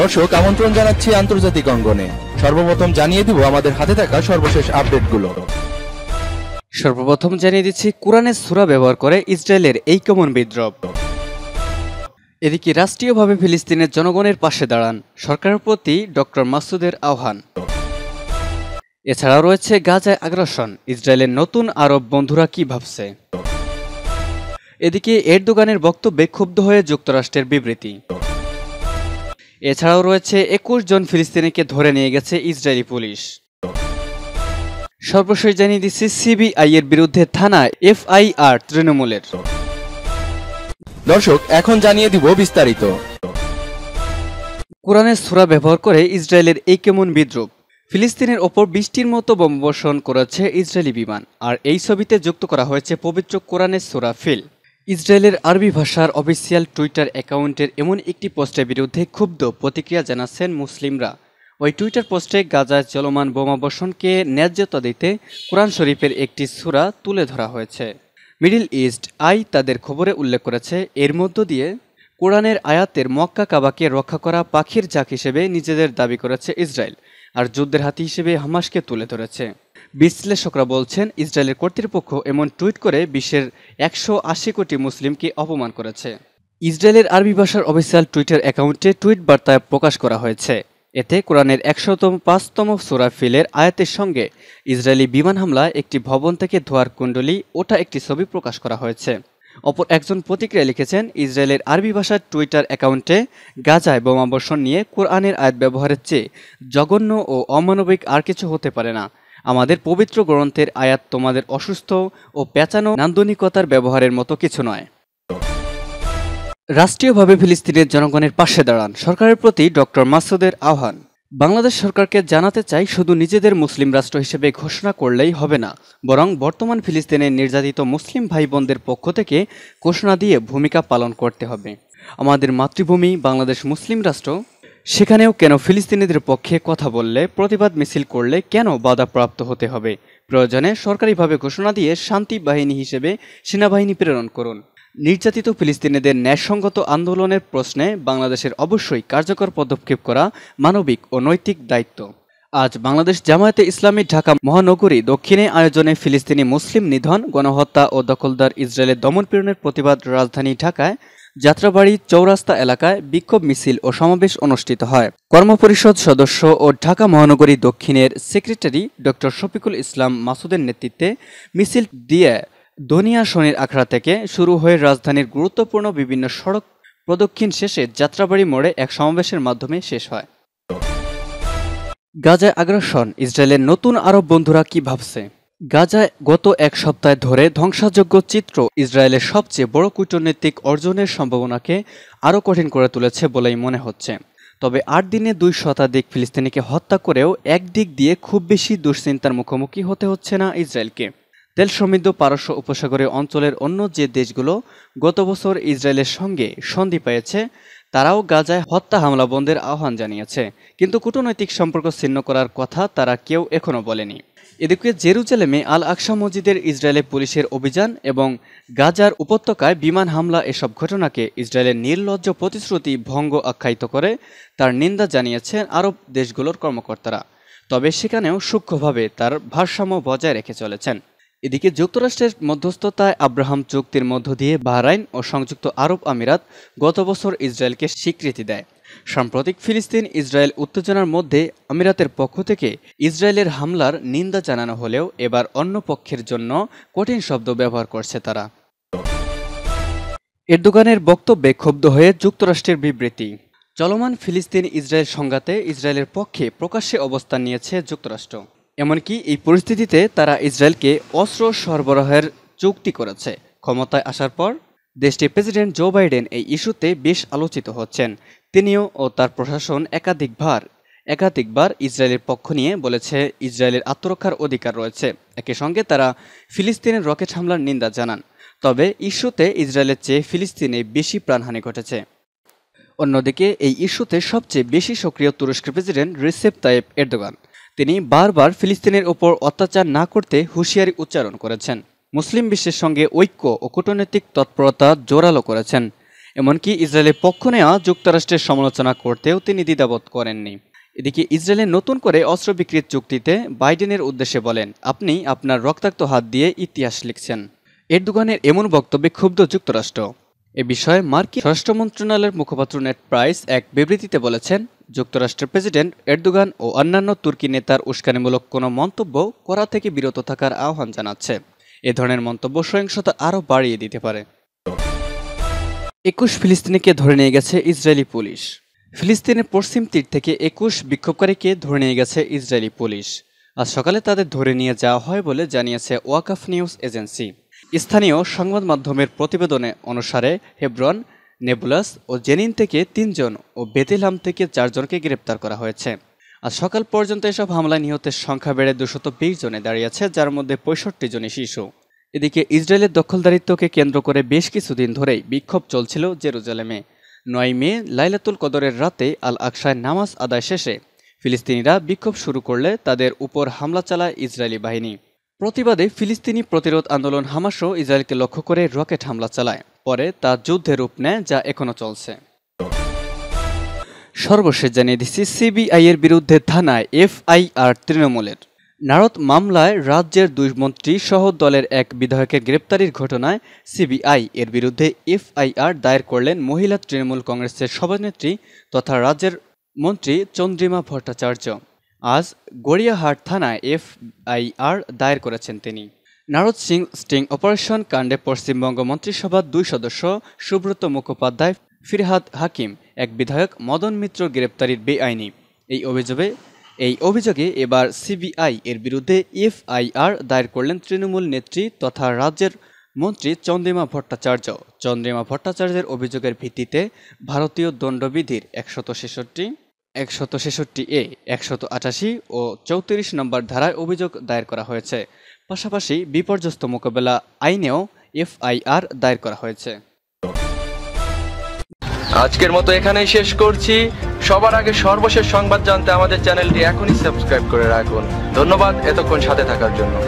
দর্শক আমন্ত্রণ জানাচ্ছি আন্তর্জাতিক অঙ্গনে সর্বপ্রথম জানিয়ে দিব আমাদের হাতে থাকা সর্বশেষ আপডেটগুলো সর্বপ্রথম জানিয়ে দিচ্ছি কোরআনের সুরা ব্যবহার করে ইসরায়েলের এই কমন বিদ্রোহ এদিকে রাষ্ট্রীয়ভাবে ফিলিস্তিনের জনগণের পাশে দাঁড়ান সরকারের প্রতি ডক্টর মাসুদের আহ্বান এছাড়াও রয়েছে গাজায় আগ্রাসন ইসরায়েলের নতুন আরব বন্ধুরা কি ভাবছে এদিকে এরদোগানের বক্তব্যে ক্ষুব্ধ হয়ে যুক্তরাষ্ট্রের বিবৃতি এছাড়াও রয়েছে একুশ জন ফিলিস্তিনিকে ধরে নিয়ে গেছে ইসরায়েলি পুলিশ সর্বশেষ জানিয়ে দিচ্ছে সিবিআই এর বিরুদ্ধে থানা এফআইআর তৃণমূলের দর্শক এখন জানিয়ে দিব বিস্তারিত কোরআনের সুরা ব্যবহার করে ইসরায়েলের এই কেমন বিদ্রুপ ফিলিস্তিনের ওপর বৃষ্টির মতো বোমবর্ষণ করেছে ইসরায়েলি বিমান আর এই ছবিতে যুক্ত করা হয়েছে পবিত্র কোরআনের সুরা ফিল ইসরায়েলের আরবি ভাষার অফিসিয়াল টুইটার অ্যাকাউন্টের এমন একটি পোস্টের বিরুদ্ধে ক্ষুব্ধ প্রতিক্রিয়া জানাচ্ছেন মুসলিমরা ওই টুইটার পোস্টে গাজার চলমান বোমাবর্ষণকে ন্যায্যতা দিতে কোরআন শরীফের একটি সুরা তুলে ধরা হয়েছে মিডিল ইস্ট আই তাদের খবরে উল্লেখ করেছে এর মধ্য দিয়ে কোরআনের আয়াতের মক্কা কাবাকে রক্ষা করা পাখির জাক হিসেবে নিজেদের দাবি করেছে ইসরায়েল আর যুদ্ধের হাতি হিসেবে হামাসকে তুলে ধরেছে বিশ্লেষকরা বলছেন ইসরায়েলের কর্তৃপক্ষ এমন টুইট করে বিশ্বের একশো আশি কোটি মুসলিমকে অপমান করেছে ইসরায়েলের আরবি ভাষার অফিসিয়াল টুইটার অ্যাকাউন্টে টুইট বার্তায় প্রকাশ করা হয়েছে এতে কোরআনের একশোতম পাঁচতম সোরা ফিলের আয়াতের সঙ্গে ইসরায়েলি বিমান হামলায় একটি ভবন থেকে ধোয়ার কুণ্ডলি ওটা একটি ছবি প্রকাশ করা হয়েছে অপর একজন প্রতিক্রিয়া লিখেছেন ইসরায়েলের আরবি ভাষার টুইটার অ্যাকাউন্টে গাজায় বোমাবর্ষণ নিয়ে কোরআনের আয়াত ব্যবহারের চেয়ে জঘন্য ও অমানবিক আর কিছু হতে পারে না আমাদের পবিত্র গ্রন্থের আয়াত তোমাদের অসুস্থ ও পেঁচানো নান্দনিকতার ব্যবহারের মতো কিছু নয় রাষ্ট্রীয়ভাবে ফিলিস্তিনের জনগণের পাশে দাঁড়ান সরকারের প্রতি ডক্টর মাসুদের আহ্বান বাংলাদেশ সরকারকে জানাতে চাই শুধু নিজেদের মুসলিম রাষ্ট্র হিসেবে ঘোষণা করলেই হবে না বরং বর্তমান ফিলিস্তিনের নির্যাতিত মুসলিম ভাই বোনদের পক্ষ থেকে ঘোষণা দিয়ে ভূমিকা পালন করতে হবে আমাদের মাতৃভূমি বাংলাদেশ মুসলিম রাষ্ট্র সেখানেও কেন ফিলিস্তিনিদের পক্ষে কথা বললে প্রতিবাদ মিছিল করলে কেন বাধাপ্রাপ্ত হতে হবে প্রয়োজনে সরকারিভাবে ঘোষণা দিয়ে শান্তি বাহিনী হিসেবে সেনাবাহিনী প্রেরণ করুন নির্যাতিত ফিলিস্তিনিদের ন্যায়সঙ্গত আন্দোলনের প্রশ্নে বাংলাদেশের অবশ্যই কার্যকর পদক্ষেপ করা মানবিক ও নৈতিক দায়িত্ব আজ বাংলাদেশ জামায়াতে ইসলামী ঢাকা মহানগরী দক্ষিণে আয়োজনে ফিলিস্তিনি মুসলিম নিধন গণহত্যা ও দখলদার ইসরায়েলের দমনপীড়নের প্রতিবাদ রাজধানী ঢাকায় যাত্রাবাড়ি চৌরাস্তা এলাকায় বিক্ষোভ মিছিল ও সমাবেশ অনুষ্ঠিত হয় কর্মপরিষদ সদস্য ও ঢাকা মহানগরী দক্ষিণের সেক্রেটারি ডক্টর শফিকুল ইসলাম মাসুদের নেতৃত্বে মিছিল দিয়ে দনিয়া শনির আখড়া থেকে শুরু হয়ে রাজধানীর গুরুত্বপূর্ণ বিভিন্ন সড়ক প্রদক্ষিণ শেষে যাত্রাবাড়ি মোড়ে এক সমাবেশের মাধ্যমে শেষ হয় গাজায় আগ্রাসন ইসরায়েলের নতুন আরব বন্ধুরা কি ভাবছে গাজায় গত এক সপ্তাহ ধরে ধ্বংসযোগ্য চিত্র ইসরায়েলের সবচেয়ে বড় কূটনৈতিক অর্জনের সম্ভাবনাকে আরও কঠিন করে তুলেছে বলেই মনে হচ্ছে তবে আট দিনে দুই শতাধিক ফিলিস্তিনিকে হত্যা করেও একদিক দিয়ে খুব বেশি দুশ্চিন্তার মুখোমুখি হতে হচ্ছে না ইসরায়েলকে তেল সমৃদ্ধ পারস্য উপসাগরীয় অঞ্চলের অন্য যে দেশগুলো গত বছর ইসরায়েলের সঙ্গে সন্ধি পেয়েছে তারাও গাজায় হত্যা হামলা বন্ধের আহ্বান জানিয়েছে কিন্তু কূটনৈতিক সম্পর্ক ছিন্ন করার কথা তারা কেউ এখনও বলেনি এদিকে জেরুজালেমে আল আকসা মসজিদের ইসরায়েলের পুলিশের অভিযান এবং গাজার উপত্যকায় বিমান হামলা এসব ঘটনাকে ইসরায়েলের নির্লজ্জ প্রতিশ্রুতি ভঙ্গ আখ্যায়িত করে তার নিন্দা জানিয়েছেন আরব দেশগুলোর কর্মকর্তারা তবে সেখানেও সূক্ষ্মভাবে তার ভারসাম্য বজায় রেখে চলেছেন এদিকে যুক্তরাষ্ট্রের মধ্যস্থতায় আব্রাহাম চুক্তির মধ্য দিয়ে বাহরাইন ও সংযুক্ত আরব আমিরাত গত বছর ইসরায়েলকে স্বীকৃতি দেয় সাম্প্রতিক ফিলিস্তিন ইসরায়েল উত্তেজনার মধ্যে আমিরাতের পক্ষ থেকে ইসরায়েলের হামলার নিন্দা জানানো হলেও এবার অন্য পক্ষের জন্য কঠিন শব্দ ব্যবহার করছে তারা এরদোগানের বক্তব্যে ক্ষুব্ধ হয়ে যুক্তরাষ্ট্রের বিবৃতি চলমান ফিলিস্তিন ইসরায়েল সংঘাতে ইসরায়েলের পক্ষে প্রকাশ্যে অবস্থান নিয়েছে যুক্তরাষ্ট্র এমনকি এই পরিস্থিতিতে তারা ইসরায়েলকে অস্ত্র সরবরাহের চুক্তি করেছে ক্ষমতায় আসার পর দেশটির প্রেসিডেন্ট জো বাইডেন এই ইস্যুতে বেশ আলোচিত হচ্ছেন তিনিও ও তার প্রশাসন একাধিকবার একাধিকবার ইসরায়েলের পক্ষ নিয়ে বলেছে ইসরায়েলের আত্মরক্ষার অধিকার রয়েছে একই সঙ্গে তারা ফিলিস্তিনের রকেট হামলার নিন্দা জানান তবে ইস্যুতে ইসরায়েলের চেয়ে ফিলিস্তিনে বেশি প্রাণহানি ঘটেছে অন্যদিকে এই ইস্যুতে সবচেয়ে বেশি সক্রিয় তুরস্কের প্রেসিডেন্ট রিসেপ তাইব এরদোগান তিনি বারবার ফিলিস্তিনের ওপর অত্যাচার না করতে হুঁশিয়ারি উচ্চারণ করেছেন মুসলিম বিশ্বের সঙ্গে ঐক্য ও কূটনৈতিক তৎপরতা জোরালো করেছেন এমনকি ইসরায়েলের পক্ষ নেওয়া যুক্তরাষ্ট্রের সমালোচনা করতেও তিনি দ্বিধাবোধ করেননি এদিকে ইসরায়েলের নতুন করে অস্ত্র বিক্রির চুক্তিতে বাইডেনের উদ্দেশ্যে বলেন আপনি আপনার রক্তাক্ত হাত দিয়ে ইতিহাস লিখছেন এর দোকানের এমন বক্তব্যে ক্ষুব্ধ যুক্তরাষ্ট্র এ বিষয়ে মার্কিন স্বরাষ্ট্র মন্ত্রণালয়ের মুখপাত্র নেট প্রাইস এক বিবৃতিতে বলেছেন যুক্তরাষ্ট্রের প্রেসিডেন্ট এরদোগান ও অন্যান্য তুর্কি নেতার উস্কানিমূলক কোনো মন্তব্য করা থেকে বিরত থাকার আহ্বান জানাচ্ছে এ ধরনের মন্তব্য সহিংসতা আরও বাড়িয়ে দিতে পারে একুশ ফিলিস্তিনিকে ধরে নিয়ে গেছে ইসরায়েলি পুলিশ ফিলিস্তিনের পশ্চিম তীর থেকে একুশ বিক্ষোভকারীকে ধরে নিয়ে গেছে ইসরায়েলি পুলিশ আজ সকালে তাদের ধরে নিয়ে যাওয়া হয় বলে জানিয়েছে ওয়াকাফ নিউজ এজেন্সি স্থানীয় সংবাদ মাধ্যমের প্রতিবেদনে অনুসারে হেব্রন নেবুলাস ও জেনিন থেকে তিনজন ও বেতিলহাম থেকে চারজনকে গ্রেপ্তার করা হয়েছে আজ সকাল পর্যন্ত এসব হামলায় নিহতের সংখ্যা বেড়ে দুশত বিশ জনে দাঁড়িয়েছে যার মধ্যে পঁয়ষট্টি জনে শিশু এদিকে ইসরায়েলের দখলদারিত্বকে কেন্দ্র করে বেশ কিছুদিন ধরেই বিক্ষোভ চলছিল জেরুজালেমে নয় মে লাইলাতুল কদরের রাতে আল আকসায় নামাজ আদায় শেষে ফিলিস্তিনিরা বিক্ষোভ শুরু করলে তাদের উপর হামলা চালায় ইসরায়েলি বাহিনী প্রতিবাদে ফিলিস্তিনি প্রতিরোধ আন্দোলন হামাসও ইসরায়েলকে লক্ষ্য করে রকেট হামলা চালায় পরে তা যুদ্ধে রূপ নেয় যা এখনও চলছে সর্বশেষ জানিয়ে দিচ্ছি সিবিআইয়ের বিরুদ্ধে থানায় এফআইআর তৃণমূলের নারদ মামলায় রাজ্যের দুই মন্ত্রী সহ দলের এক বিধায়কের গ্রেপ্তারির ঘটনায় সিবিআই এর বিরুদ্ধে এফআইআর দায়ের করলেন মহিলা তৃণমূল কংগ্রেসের সভানেত্রী তথা রাজ্যের মন্ত্রী চন্দ্রিমা ভট্টাচার্য আজ গড়িয়াহাট থানায় এফআইআর দায়ের করেছেন তিনি নারদ সিং স্টিং অপারেশন কাণ্ডে পশ্চিমবঙ্গ মন্ত্রিসভার দুই সদস্য সুব্রত মুখোপাধ্যায় ফিরহাদ হাকিম এক বিধায়ক মদন মিত্র গ্রেপ্তারির বেআইনি এই অভিযোগে এই অভিযোগে এবার সিবিআই এর বিরুদ্ধে এফআইআর দায়ের করলেন তৃণমূল নেত্রী তথা রাজ্যের মন্ত্রী চন্দ্রিমা ভট্টাচার্য চন্দ্রিমা ভট্টাচার্যের অভিযোগের ভিত্তিতে ভারতীয় দণ্ডবিধির একশত ছেষট্টি একশত ছেষট্টি এ একশত আটাশি ও চৌত্রিশ নম্বর ধারায় অভিযোগ দায়ের করা হয়েছে পাশাপাশি বিপর্যস্ত মোকাবেলা আইনেও এফআইআর দায়ের করা হয়েছে আজকের মতো এখানেই শেষ করছি সবার আগে সর্বশেষ সংবাদ জানতে আমাদের চ্যানেলটি এখনই সাবস্ক্রাইব করে রাখুন ধন্যবাদ এতক্ষণ সাথে থাকার জন্য